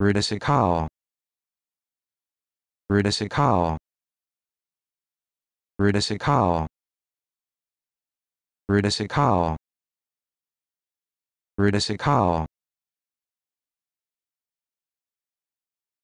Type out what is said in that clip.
Rudisikal. Rudisikal. Rudisikal. Rudisikal. Rudisikal.